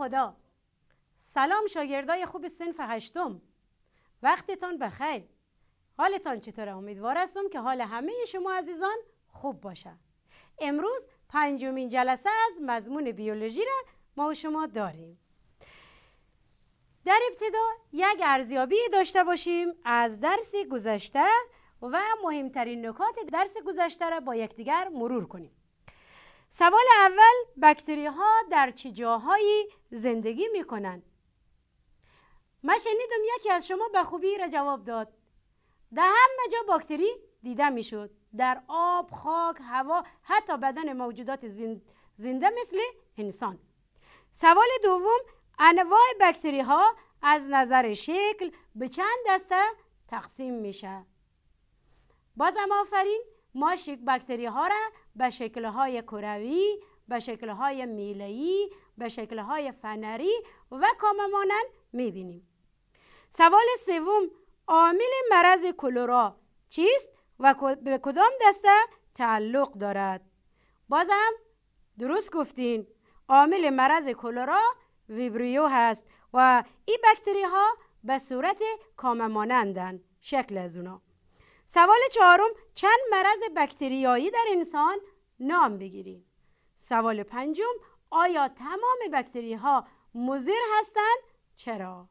خدا سلام شاگردای خوب سنف هشتم وقتتان بخیر حالتان چطوره امیدوار هستم که حال همه شما عزیزان خوب باشه امروز پنجمین جلسه از مضمون بیولوژی را ما و شما داریم در ابتدا یک ارزیابی داشته باشیم از درس گذشته و مهمترین نکات درس گذشته را با یکدیگر مرور کنیم سوال اول بکتری ها در چه جاهایی زندگی می کنن؟ من شنیدم یکی از شما به خوبی را جواب داد در همه جا باکتری دیده می شود. در آب، خاک، هوا حتی بدن موجودات زنده مثل انسان سوال دوم انواع بکتری ها از نظر شکل به چند دسته تقسیم میشه باز هم آفرین ما شک بکتری ها را به شکلهای کروی به شکلهای میلهی به شکلهای فنری و کاممانن میبینیم سوال سوم عامل مرض کلورا چیست و به کدام دسته تعلق دارد بازم درست گفتین عامل مرض کلورا ویبریو هست و این بکتری ها به صورت کاممانندن شکل از اونا سوال چهارم چند مرض بکتریایی در انسان نام بگیریم سوال پنجم آیا تمام بکتری ها مزیر هستند چرا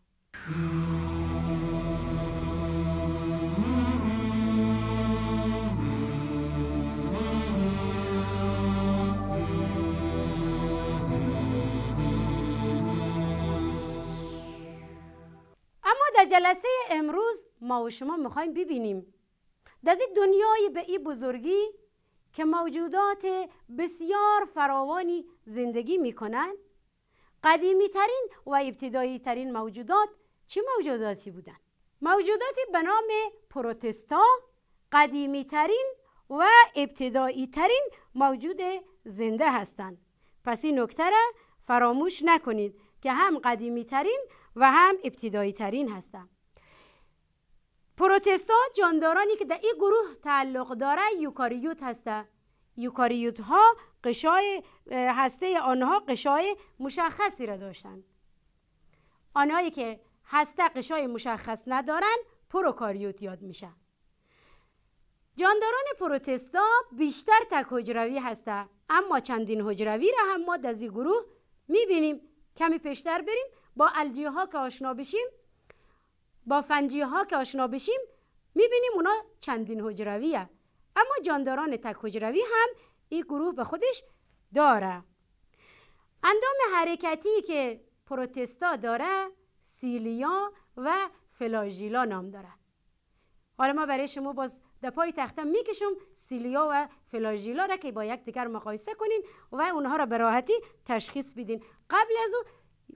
اما در جلسه امروز ما و شما میخوایم ببینیم در این دنیای به این بزرگی که موجودات بسیار فراوانی زندگی می کنند قدیمی ترین و ابتدایی ترین موجودات چه موجوداتی بودند؟ موجوداتی به نام پروتستا قدیمی ترین و ابتدایی ترین موجود زنده هستند پس این نکته را فراموش نکنید که هم قدیمی ترین و هم ابتدایی ترین هستند پروتستا جاندارانی که در این گروه تعلق داره یوکاریوت هسته یوکاریوت ها قشای هسته آنها قشای مشخصی را داشتن آنهایی که هسته قشای مشخص ندارن پروکاریوت یاد میشه جانداران پروتستا بیشتر تک حجروی هسته اما چندین حجروی را هم ما در گروه میبینیم کمی پیشتر بریم با الژی ها که آشنا بشیم با فنجی ها که آشنا بشیم میبینیم اونا چندین هست. اما جانداران تک حجروی هم این گروه به خودش داره اندام حرکتی که پروتستا داره سیلیا و فلاژیلا نام داره حالا ما برای شما باز در پای تخته میکشم سیلیا و فلاژیلا را که با یک دیگر مقایسه کنین و اونها را به راحتی تشخیص بدین قبل از او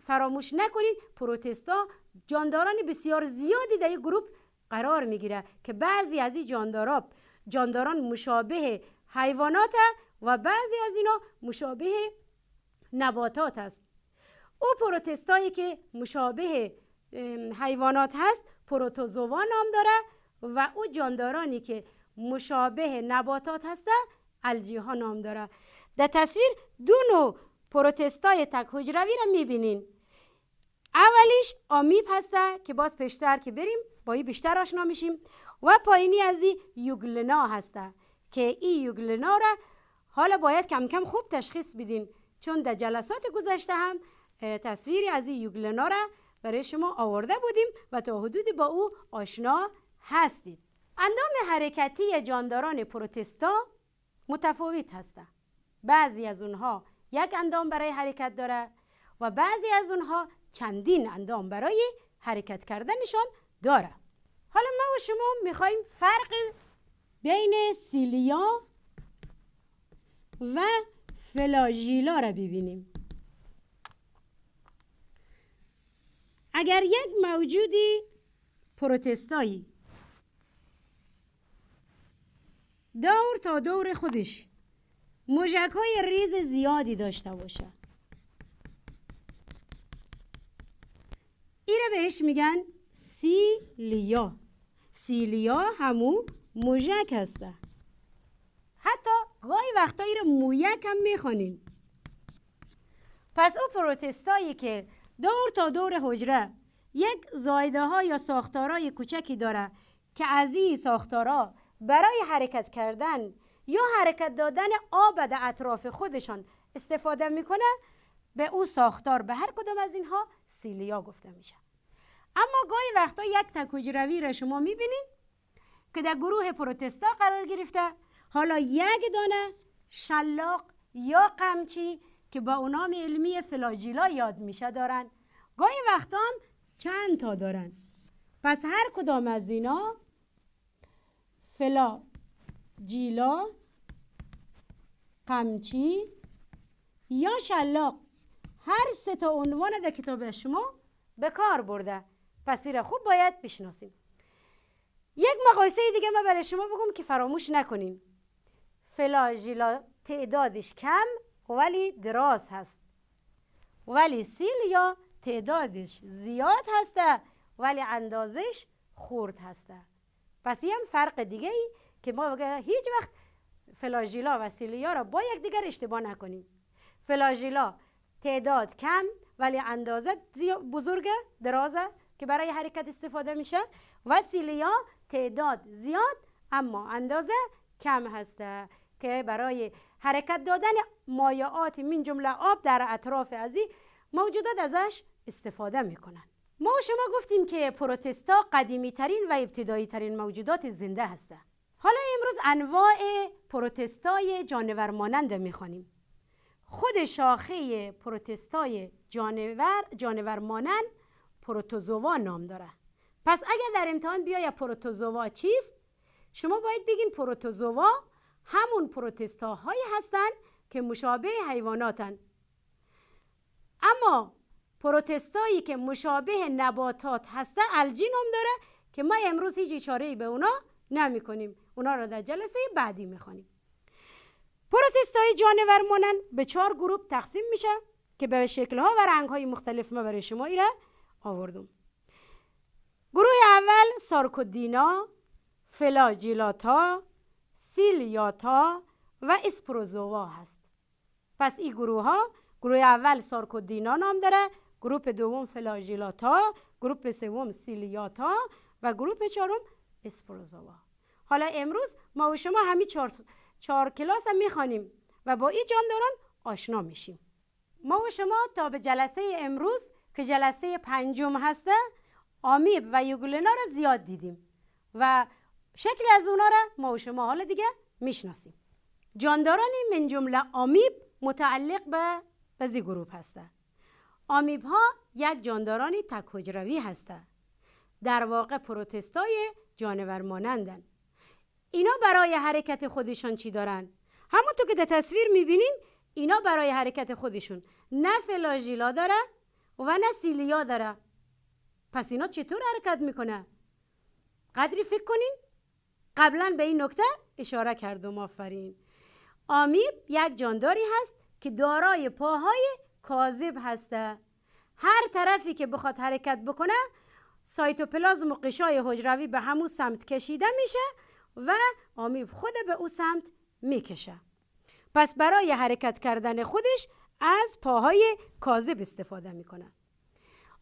فراموش نکنین پروتستا جانداران بسیار زیادی در یک گروپ قرار میگیره که بعضی از این جاندارا جانداران مشابه حیوانات و بعضی از اینا مشابه نباتات است او پروتستایی که مشابه حیوانات هست پروتوزوا نام داره و او جاندارانی که مشابه نباتات هسته ها نام داره در تصویر دو نوع پروتستای تک حجروی را میبینین اولیش آمیب هسته که باز پیشتر که بریم با بیشتر آشنا میشیم و پایینی از این یوگلنا هسته که این یوگلنا را حالا باید کم کم خوب تشخیص بدیم چون در جلسات گذشته هم تصویری از این یوگلنا را برای شما آورده بودیم و تا حدودی با او آشنا هستید اندام حرکتی جانداران پروتستا متفاوت هسته بعضی از اونها یک اندام برای حرکت داره و بعضی از اونها چندین اندام برای حرکت کردنشان داره. حالا ما و شما میخواییم فرق بین سیلیا و فلاژیلا را ببینیم اگر یک موجودی پروتستایی دور تا دور خودش مژک های ریز زیادی داشته باشه ایره بهش میگن سیلیا سیلیا همو موژک هسته. حتی گاهی وقتا ایره مویک هم میخوانیم پس او پروتستایی که دور تا دور حجره یک زایده ها یا ساختارای کوچکی داره که از این ساختارا برای حرکت کردن یا حرکت دادن آب در اطراف خودشان استفاده میکنه به او ساختار به هر کدام از اینها سیلیا گفته میشه اما گاهی وقتا یک روی را شما میبینید که در گروه پروتستا قرار گرفته حالا یک دانه شلاق یا قمچی که با اونام علمی فلاجیلا یاد میشه دارن گاهی وقتا هم چند تا دارن پس هر کدام از اینا فلا جیلا قمچی یا شلاق هر سه تا عنوان در کتاب شما به کار برده پس را خوب باید بشناسیم یک مقایسه دیگه ما برای شما بگم که فراموش نکنیم فلاژیلا تعدادش کم ولی دراز هست ولی سیل یا تعدادش زیاد هسته ولی اندازش خورد هسته پس این هم فرق دیگه ای که ما هیچ وقت فلاژیلا و سیلیا را با یک دیگر اشتباه نکنیم فلاجیلا تعداد کم ولی اندازه بزرگ درازه که برای حرکت استفاده میشه وسیله ها تعداد زیاد اما اندازه کم هسته که برای حرکت دادن مایعات من جمله آب در اطراف ازی موجودات ازش استفاده میکنن ما شما گفتیم که پروتستا قدیمی ترین و ابتدایی ترین موجودات زنده هسته. حالا امروز انواع پروتستای جانور مانند میخوانیم خود شاخه پروتستای جانور جانور مانن پروتوزوا نام داره پس اگر در امتحان بیاید پروتوزوا چیست شما باید بگین پروتوزوا همون پروتستاهایی هایی هستند که مشابه حیواناتن اما پروتستایی که مشابه نباتات هسته الجی نام داره که ما امروز هیچ اشاره به اونا نمی کنیم اونا را در جلسه بعدی میخوانیم پروتست های جانور مانند به چهار گروه تقسیم میشه که به شکل ها و رنگ های مختلف ما برای شما ایره آوردم گروه اول سارکودینا فلاجیلاتا سیلیاتا و اسپروزوا هست پس این گروه ها گروه اول سارکودینا نام داره گروه دوم فلاجیلاتا گروه سوم سیلیاتا و گروه چهارم اسپروزوا حالا امروز ما و شما همین چهار چهار کلاس هم میخوانیم و با این جانداران آشنا میشیم ما و شما تا به جلسه امروز که جلسه پنجم هسته آمیب و یوگلنا را زیاد دیدیم و شکل از اونا را ما و شما حالا دیگه میشناسیم جاندارانی من جمله آمیب متعلق به بزی گروپ هسته. آمیب ها یک جاندارانی تک هجروی در واقع پروتستای جانور مانندن اینا برای حرکت خودشان چی دارن همونطور که در تصویر میبینین اینا برای حرکت خودشون نه فلاژیلا داره و نه سیلیا داره پس اینا چطور حرکت میکنه قدری فکر کنین قبلا به این نکته اشاره کردم آفرین آمیب یک جانداری هست که دارای پاهای کاذب هسته هر طرفی که بخواد حرکت بکنه سایتوپلازم و قشای حجروی به همون سمت کشیده میشه و آمیب خود به او سمت میکشه پس برای حرکت کردن خودش از پاهای کاذب استفاده میکنه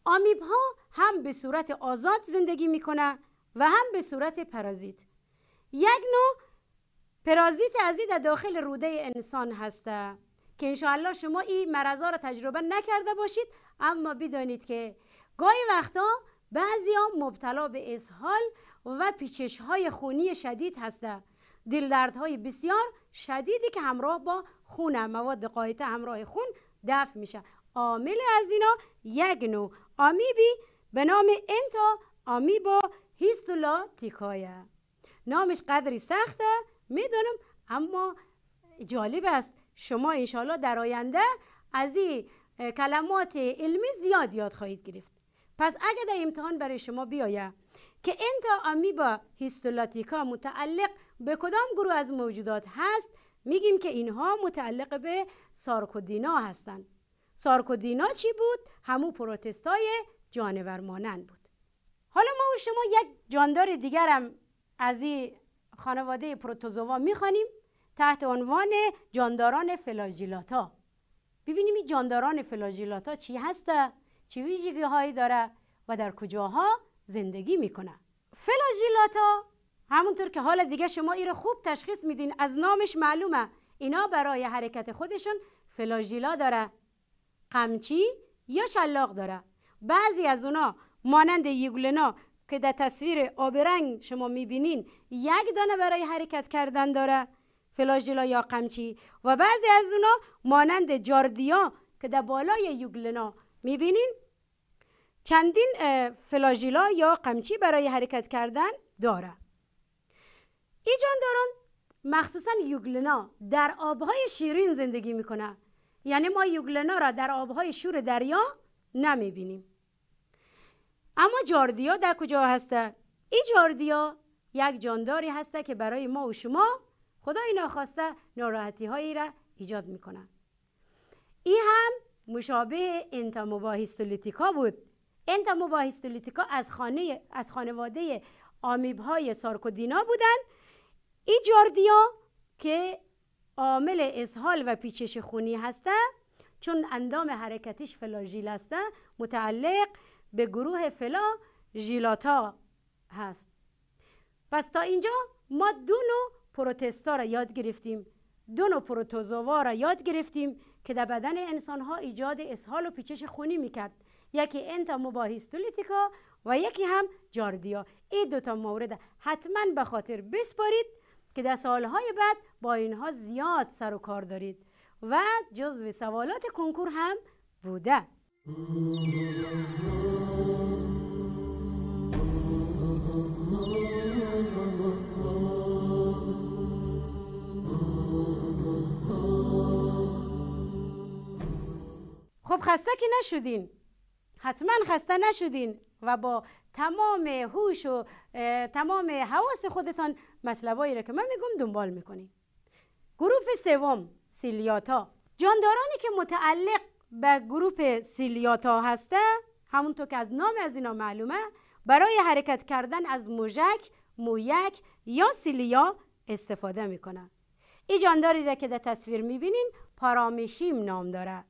آمیب ها هم به صورت آزاد زندگی میکنه و هم به صورت پرازیت یک نوع پرازیت از در داخل روده انسان هسته که انشاءالله شما این مرضا را تجربه نکرده باشید اما بدانید که گاهی وقتا بعضی ها مبتلا به اسهال و پیچش های خونی شدید هسته دلدرد های بسیار شدیدی که همراه با خون مواد قایطه همراه خون دفع میشه عامل از اینا یک نوع آمیبی به نام انتا آمیبا هیستولا تیکایه نامش قدری سخته میدونم اما جالب است شما انشالله در آینده از این کلمات علمی زیاد یاد خواهید گرفت پس اگر در امتحان برای شما بیاید که انتا آمیبا هیستولاتیکا متعلق به کدام گروه از موجودات هست میگیم که اینها متعلق به سارکودینا هستند سارکودینا چی بود همو پروتستای جانور مانند بود حالا ما و شما یک جاندار دیگرم از این خانواده پروتوزوا میخوانیم تحت عنوان جانداران فلاجیلاتا ببینیم این جانداران فلاجیلاتا چی هسته چی ویژگی هایی داره و در کجاها زندگی میکنن فلاجیلاتا همونطور که حالا دیگه شما ای رو خوب تشخیص میدین از نامش معلومه اینا برای حرکت خودشون فلاجیلا داره قمچی یا شلاق داره بعضی از اونا مانند یگلنا که در تصویر آبرنگ شما میبینین یک دانه برای حرکت کردن داره فلاجیلا یا قمچی و بعضی از اونا مانند جاردیا که در بالای یوگلنا میبینین چندین فلاژیلا یا قمچی برای حرکت کردن داره این جانداران مخصوصا یوگلنا در آبهای شیرین زندگی میکنه یعنی ما یوگلنا را در آبهای شور دریا نمیبینیم اما جاردیا در کجا هسته؟ این جاردیا یک جانداری هسته که برای ما و شما خدای ناخواسته ناراحتی هایی را ایجاد میکنه این هم مشابه انتاموبا بود این هیستولیتیکا از, خانه، از خانواده آمیب های سارکودینا بودن ای جاردیا که عامل اسهال و پیچش خونی هسته چون اندام حرکتیش فلاژیل هسته متعلق به گروه فلا جیلاتا هست پس تا اینجا ما دو پروتستا را یاد گرفتیم دو نوع پروتوزوا را یاد گرفتیم که در بدن انسان ها ایجاد اسهال و پیچش خونی میکرد یکی انتا مباهیستولیتیکا و یکی هم جاردیا این دوتا مورد حتما به خاطر بسپارید که در سالهای بعد با اینها زیاد سر و کار دارید و جزو سوالات کنکور هم بوده خب خسته که نشدین حتما خسته نشدین و با تمام هوش و تمام حواس خودتان مطلبایی را که من میگم دنبال میکنین گروپ سوم سیلیاتا جاندارانی که متعلق به گروپ سیلیاتا هسته همونطور که از نام از اینا معلومه برای حرکت کردن از موژک مویک یا سیلیا استفاده میکنن این جانداری را که در تصویر میبینین پارامیشیم نام داره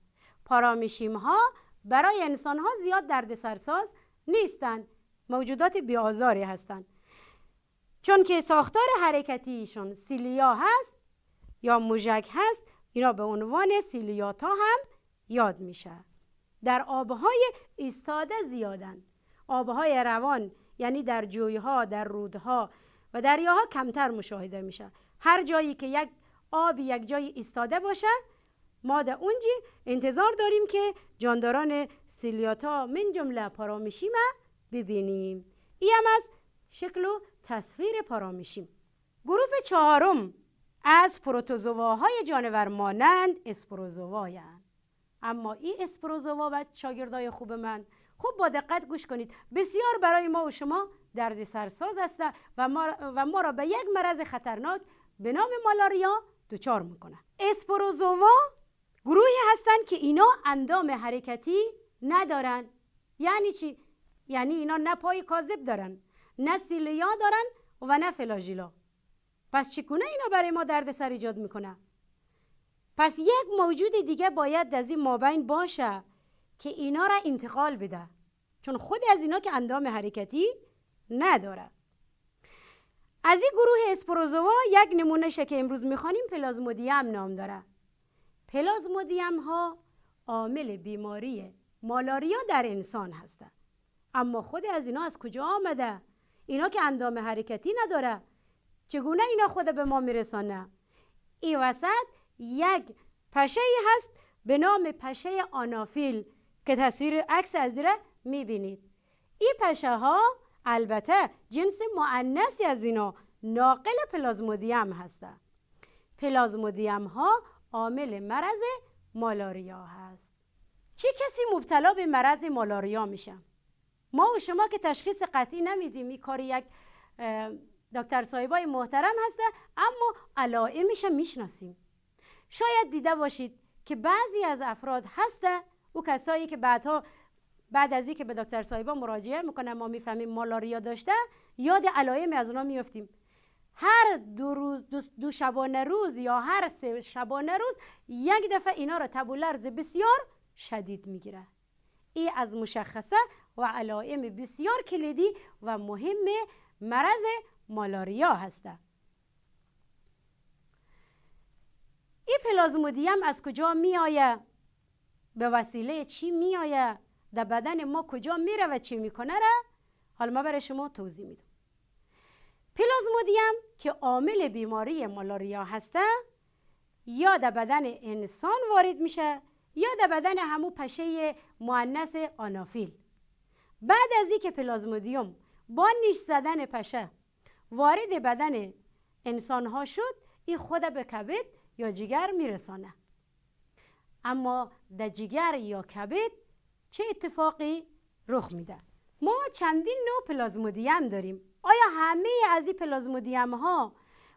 پارامیشیم ها برای انسان ها زیاد دردسرساز نیستند موجودات بیازاری هستند چون که ساختار حرکتیشون سیلیا هست یا مژک هست اینا به عنوان سیلیاتا هم یاد میشه در آبهای ایستاده زیادن آبهای روان یعنی در جویها در رودها و دریاها کمتر مشاهده میشه هر جایی که یک آب یک جای ایستاده باشه ما در اونجی انتظار داریم که جانداران سیلیاتا من جمله پارامیشیم ببینیم ای هم از شکل و تصویر پارامیشیم گروه چهارم از پروتوزواهای جانور مانند اسپروزوایند اما این اسپروزوا و شاگردای خوب من خوب با دقت گوش کنید بسیار برای ما و شما درد سرساز است و ما, و ما را به یک مرض خطرناک به نام مالاریا دچار میکنه اسپروزوا گروهی هستن که اینا اندام حرکتی ندارن یعنی چی یعنی اینا نه پای کاذب دارن نه سیلیا دارن و نه فلاژیلا پس چکونه اینا برای ما درد سر ایجاد میکنه پس یک موجود دیگه باید از این مابین باشه که اینا را انتقال بده چون خودی از اینا که اندام حرکتی نداره از این گروه اسپروزوا یک نمونه که امروز میخوانیم پلازمودیم نام داره پلازمودیم ها عامل بیماری مالاریا در انسان هستند اما خود از اینا از کجا آمده اینا که اندام حرکتی نداره چگونه اینا خود به ما میرسانه ای وسط یک پشه هست به نام پشه آنافیل که تصویر عکس از زیره میبینید این پشه ها البته جنس معنسی از اینا ناقل پلازمودیم هسته پلازمودیم ها عامل مرض مالاریا هست چه کسی مبتلا به مرض مالاریا میشه؟ ما و شما که تشخیص قطعی نمیدیم این کار یک دکتر صاحبای محترم هسته اما علائمش میشناسیم شاید دیده باشید که بعضی از افراد هسته او کسایی که بعدها بعد از اینکه به دکتر صاحبا مراجعه میکنه ما میفهمیم مالاریا داشته یاد علائم از اونها میفتیم هر دو, روز دو, شبانه روز یا هر سه شبانه روز یک دفعه اینا را تب و لرز بسیار شدید میگیره ای از مشخصه و علائم بسیار کلیدی و مهم مرض مالاریا هسته این پلازمودیم از کجا می آیه؟ به وسیله چی می آیه؟ در بدن ما کجا میره و چی میکنه را حالا ما برای شما توضیح میدم پلازمودیم که عامل بیماری مالاریا هسته یا در بدن انسان وارد میشه یا در بدن همو پشه معنس آنافیل بعد از که پلازمودیوم با نیش زدن پشه وارد بدن انسان ها شد این خود به کبد یا جگر میرسانه اما در جگر یا کبد چه اتفاقی رخ میده ما چندین نوع پلازمودیم داریم آیا همه از این پلازمودیم ها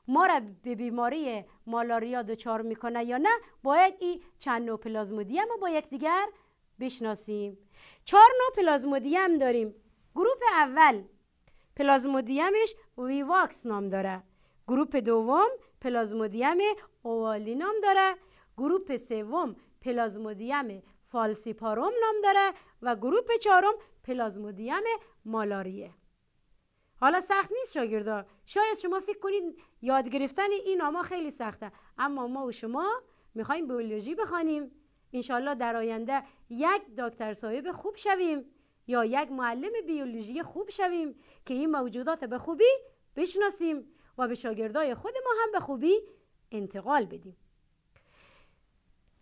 ما را به بیماری مالاریا دچار میکنه یا نه باید این چند نوع پلازمودیم رو با یکدیگر بشناسیم چهار نوع پلازمودیم داریم گروپ اول پلازمودیمش ویواکس نام داره گروپ دوم پلازمودیم اووالی نام داره گروپ سوم پلازمودیم فالسیپاروم نام داره و گروپ چهارم پلازمودیم مالاریه حالا سخت نیست شاگردا شاید شما فکر کنید یاد گرفتن این آما خیلی سخته اما ما و شما میخوایم بیولوژی بخوانیم انشالله در آینده یک دکتر صاحب خوب شویم یا یک معلم بیولوژی خوب شویم که این موجودات به خوبی بشناسیم و به شاگردای خود ما هم به خوبی انتقال بدیم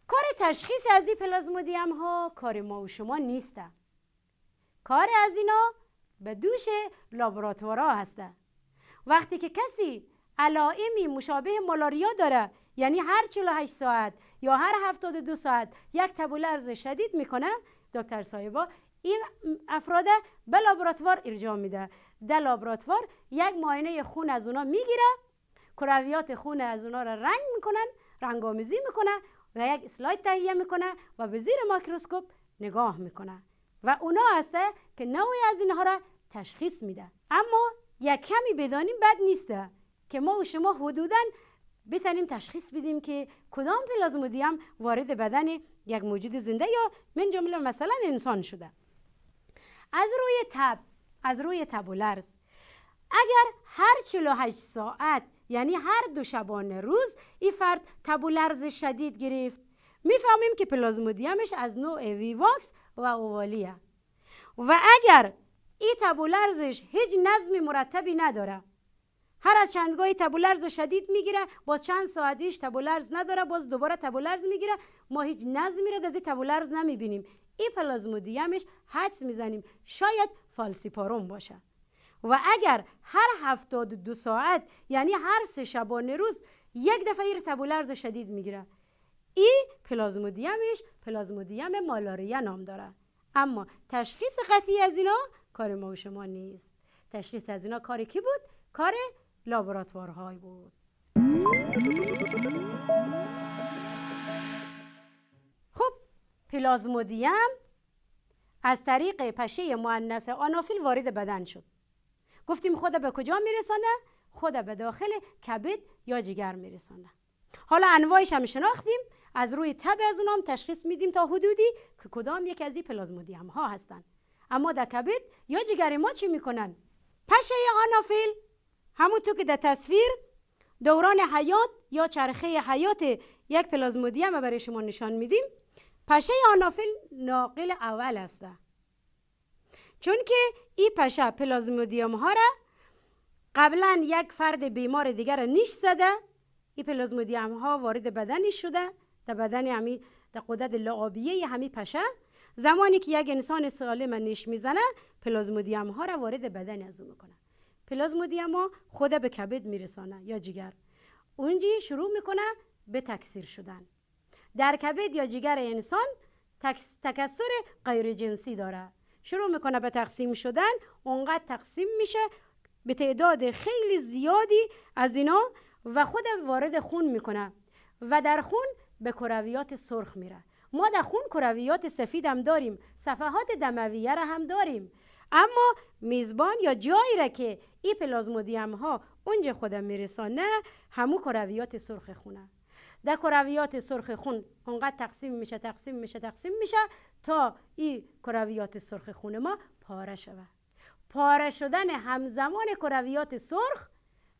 کار تشخیص از این پلازمودیم ها کار ما و شما نیسته کار از اینا به دوش لابراتوارا هسته وقتی که کسی علائمی مشابه مالاریا داره یعنی هر 48 ساعت یا هر 72 ساعت یک و لرز شدید میکنه دکتر صاحبا این افراد به لابراتوار ارجاع میده در لابراتوار یک معاینه خون از اونا میگیره کرویات خون از اونا را رنگ میکنن آمیزی میکنه و یک اسلاید تهیه میکنه و به زیر ماکروسکوپ نگاه میکنه و اونا هسته که نوعی از اینها را تشخیص میده. اما یک کمی بدانیم بد نیسته که ما و شما حدودا بتنیم تشخیص بدیم که کدام پلازمودیم وارد بدن یک موجود زنده یا من جمله مثلا انسان شده از روی تب از روی تب و لرز اگر هر 48 ساعت یعنی هر دو شبانه روز این فرد تب و لرز شدید گرفت میفهمیم که پلازمودیمش از نوع ویواکس و اووالیه و اگر ای تبولرزش هیچ نظم مرتبی نداره هر از چندگاهی تبولرز شدید میگیره با چند ساعتیش تبولرز نداره باز دوباره تبولرز میگیره ما هیچ نظمی را از این تبولرز نمیبینیم این پلازمودیمش حدس میزنیم شاید فالسیپاروم باشه و اگر هر هفتاد دو ساعت یعنی هر سه شبانه روز یک دفعه ایر تبولرز شدید میگیره این پلازمودیمش پلازمودیم مالاریا نام داره اما تشخیص قطعی از اینا کار ما و شما نیست تشخیص از اینا کار کی بود کار لابراتوارهای بود خب پلازمودیم از طریق پشه مؤنث آنافیل وارد بدن شد گفتیم خدا به کجا میرسانه خدا به داخل کبد یا جگر میرسانه حالا انواعش هم شناختیم از روی تب از اونام تشخیص میدیم تا حدودی که کدام یک از این پلازمودیم ها هستند اما در کبد یا جگر ما چی میکنن پشه آنافیل همون تو که در تصویر دوران حیات یا چرخه حیات یک پلازمودیم برای شما نشان میدیم پشه آنافیل ناقل اول است چون که این پشه پلازمودیم ها را قبلا یک فرد بیمار دیگر نیش زده این پلازمودیم ها وارد بدنی شده در بدن همی در قدرت لعابیه همی پشه زمانی که یک انسان سالم نش میزنه پلازمودیم ها را وارد بدن از او میکنه پلازمودیم ها خود به کبد میرسانه یا جگر اونجی شروع میکنه به تکثیر شدن در کبد یا جگر انسان تکثیر غیر جنسی داره شروع میکنه به تقسیم شدن اونقدر تقسیم میشه به تعداد خیلی زیادی از اینا و خود وارد خون میکنه و در خون به کرویات سرخ میره ما در خون کرویات سفید هم داریم صفحات دمویه را هم داریم اما میزبان یا جایی را که ای پلازمودیم ها اونجا خودم میرسانه همو کرویات سرخ خونه در کرویات سرخ خون اونقدر تقسیم میشه تقسیم میشه تقسیم میشه تا این کرویات سرخ خون ما پاره شود پاره شدن همزمان کرویات سرخ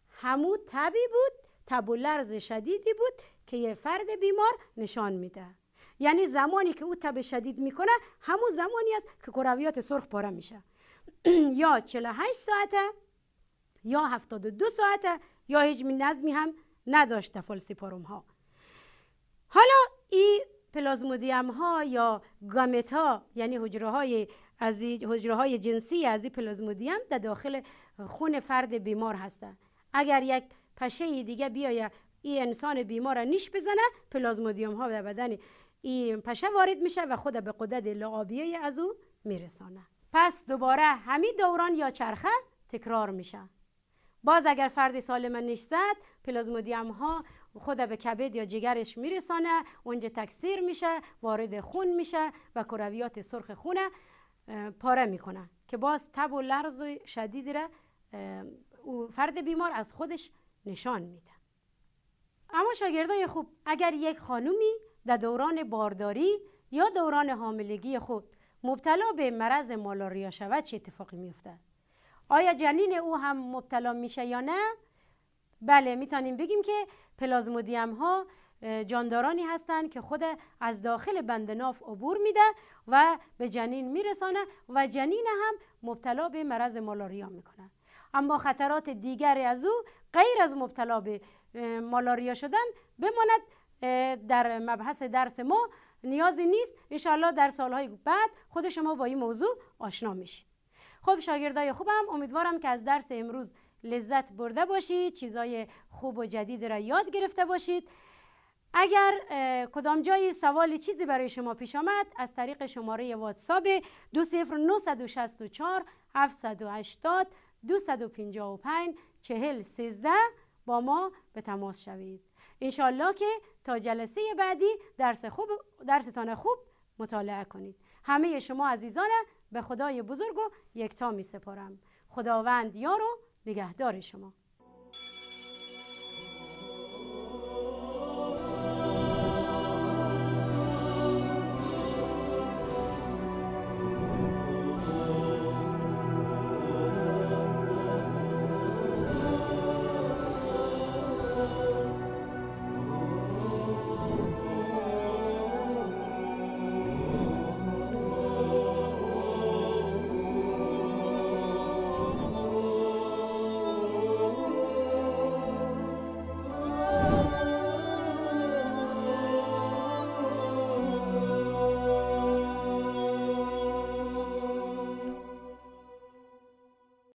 همو تبی بود تب و لرز شدیدی بود که یه فرد بیمار نشان میده یعنی زمانی که او تب شدید میکنه همون زمانی است که کرویات سرخ پاره میشه یا 48 ساعته یا 72 ساعته یا هیچ نظمی هم نداشته فالسیپاروم ها حالا یعنی این پلازمودیم ها یا گامت ها یعنی حجره های از حجره های جنسی از این پلازمودیم در داخل خون فرد بیمار هسته اگر یک پشه دیگه بیایه این انسان بیمار را نیش بزنه پلازمودیم ها در بدن این پشه وارد میشه و خود به قدرت لعابیه از او میرسانه پس دوباره همین دوران یا چرخه تکرار میشه باز اگر فرد سالم نشزد پلازمودیم ها خود به کبد یا جگرش میرسانه اونجا تکثیر میشه وارد خون میشه و کرویات سرخ خونه پاره میکنه که باز تب و لرز شدید را فرد بیمار از خودش نشان میده اما شاگردای خوب اگر یک خانومی در دوران بارداری یا دوران حاملگی خود مبتلا به مرض مالاریا شود چه اتفاقی افتد؟ آیا جنین او هم مبتلا میشه یا نه بله میتونیم بگیم که پلازمودیم ها جاندارانی هستند که خود از داخل بند ناف عبور میده و به جنین میرسانه و جنین هم مبتلا به مرض مالاریا میکنه اما خطرات دیگر از او غیر از مبتلا به مالاریا شدن بماند در مبحث درس ما نیازی نیست انشاءالله در سالهای بعد خود شما با این موضوع آشنا میشید خب شاگردای خوبم امیدوارم که از درس امروز لذت برده باشید چیزای خوب و جدید را یاد گرفته باشید اگر کدام جایی سوال چیزی برای شما پیش آمد از طریق شماره واتساب 20964 780 255 4013 با ما به تماس شوید انشالله که تا جلسه بعدی درس خوب درستان خوب مطالعه کنید همه شما عزیزان به خدای بزرگ و یکتا می سپارم خداوند یار و نگهدار شما